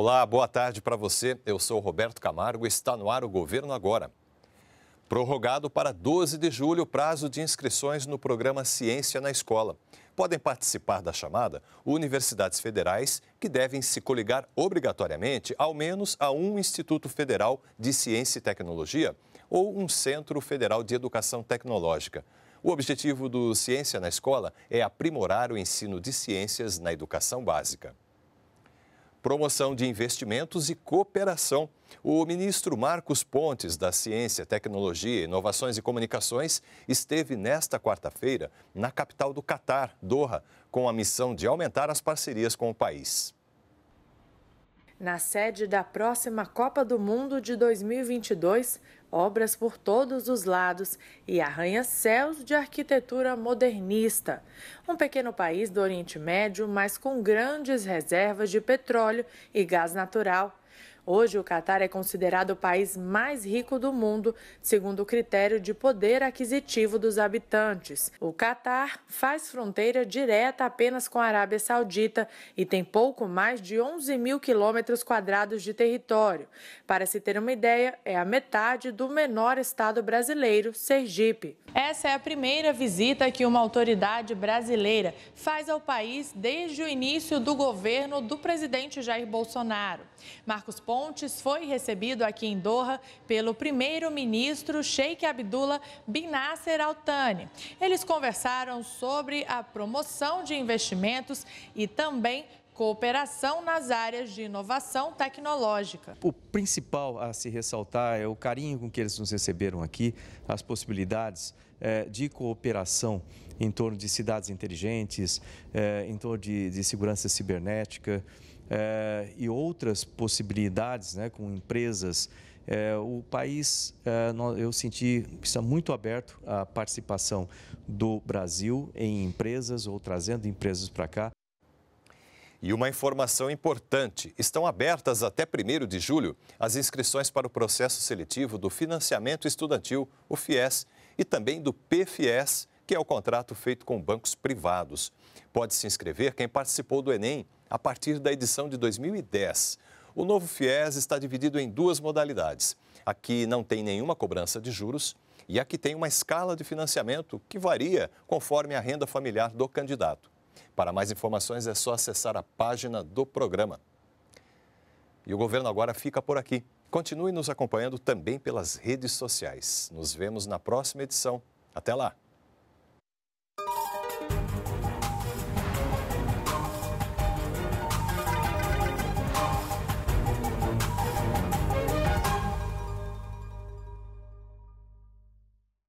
Olá, boa tarde para você. Eu sou Roberto Camargo e está no ar o Governo Agora. Prorrogado para 12 de julho o prazo de inscrições no programa Ciência na Escola. Podem participar da chamada universidades federais que devem se coligar obrigatoriamente ao menos a um Instituto Federal de Ciência e Tecnologia ou um Centro Federal de Educação Tecnológica. O objetivo do Ciência na Escola é aprimorar o ensino de ciências na educação básica promoção de investimentos e cooperação. O ministro Marcos Pontes, da Ciência, Tecnologia, Inovações e Comunicações, esteve nesta quarta-feira na capital do Catar, Doha, com a missão de aumentar as parcerias com o país. Na sede da próxima Copa do Mundo de 2022, obras por todos os lados e arranha-céus de arquitetura modernista. Um pequeno país do Oriente Médio, mas com grandes reservas de petróleo e gás natural Hoje, o Catar é considerado o país mais rico do mundo, segundo o critério de poder aquisitivo dos habitantes. O Catar faz fronteira direta apenas com a Arábia Saudita e tem pouco mais de 11 mil quilômetros quadrados de território. Para se ter uma ideia, é a metade do menor estado brasileiro, Sergipe. Essa é a primeira visita que uma autoridade brasileira faz ao país desde o início do governo do presidente Jair Bolsonaro. Marcos Pontes Pontes foi recebido aqui em Doha pelo primeiro-ministro Sheikh Abdullah bin Nasser Al Thani. Eles conversaram sobre a promoção de investimentos e também cooperação nas áreas de inovação tecnológica. O principal a se ressaltar é o carinho com que eles nos receberam aqui, as possibilidades eh, de cooperação em torno de cidades inteligentes, eh, em torno de segurança cibernética. Eh, e outras possibilidades né, com empresas, eh, o país, eh, eu senti está muito aberto à participação do Brasil em empresas ou trazendo empresas para cá. E uma informação importante: estão abertas até 1 de julho as inscrições para o processo seletivo do financiamento estudantil, o FIES, e também do PFIES, que é o contrato feito com bancos privados. Pode se inscrever quem participou do Enem a partir da edição de 2010. O novo FIES está dividido em duas modalidades. Aqui não tem nenhuma cobrança de juros e aqui tem uma escala de financiamento que varia conforme a renda familiar do candidato. Para mais informações é só acessar a página do programa. E o governo agora fica por aqui. Continue nos acompanhando também pelas redes sociais. Nos vemos na próxima edição. Até lá!